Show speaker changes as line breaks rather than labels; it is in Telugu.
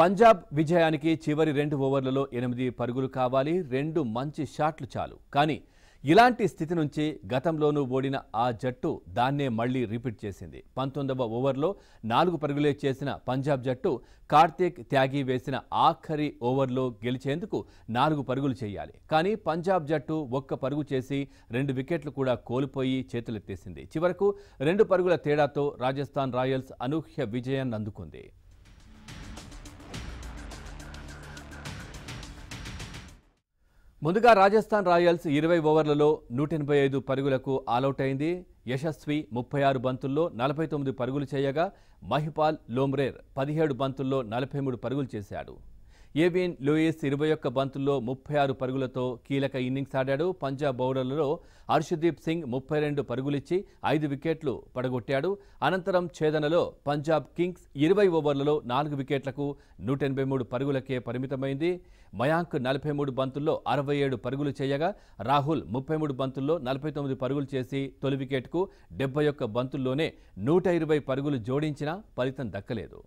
పంజాబ్ విజయానికి చివరి రెండు ఓవర్లలో ఎనిమిది పరుగులు కావాలి రెండు మంచి షాట్లు చాలు కానీ ఇలాంటి స్థితి నుంచి గతంలోనూ ఓడిన ఆ జట్టు దాన్నే మళ్లీ రిపీట్ చేసింది పంతొమ్మిదవ ఓవర్లో నాలుగు పరుగులే చేసిన పంజాబ్ జట్టు కార్తీక్ త్యాగి వేసిన ఆఖరి ఓవర్లో గెలిచేందుకు నాలుగు పరుగులు చేయాలి కానీ పంజాబ్ జట్టు ఒక్క పరుగు చేసి రెండు వికెట్లు కూడా కోల్పోయి చేతులెత్తేసింది చివరకు రెండు పరుగుల తేడాతో రాజస్థాన్ రాయల్స్ అనూహ్య విజయాన్ని అందుకుంది ముందుగా రాజస్థాన్ రాయల్స్ ఇరవై ఓవర్లలో నూట ఎనభై ఐదు పరుగులకు ఆలౌట్ అయింది యశస్వి ముప్పై ఆరు బంతుల్లో నలభై తొమ్మిది పరుగులు చేయగా మహిపాల్ లోమ్రేర్ పదిహేడు బంతుల్లో నలభై మూడు పరుగులు చేశాడు ఏవిన్ లూయిస్ ఇరవై ఒక్క బంతుల్లో ముప్పై ఆరు పరుగులతో కీలక ఇన్నింగ్స్ ఆడాడు పంజాబ్ బౌలర్లలో హర్షదీప్ సింగ్ ముప్పై రెండు పరుగులిచ్చి ఐదు వికెట్లు పడగొట్టాడు అనంతరం ఛేదనలో పంజాబ్ కింగ్స్ ఇరవై ఓవర్లలో నాలుగు వికెట్లకు నూట ఎనభై మూడు పరుగులకే పరిమితమైంది మయాంక్ నలభై మూడు బంతుల్లో అరవై ఏడు పరుగులు చేయగా రాహుల్ ముప్పై మూడు బంతుల్లో నలభై తొమ్మిది పరుగులు చేసి తొలి వికెట్కు డెబ్బై ఒక్క బంతుల్లోనే నూట ఇరవై పరుగులు జోడించినా ఫలితం దక్కలేదు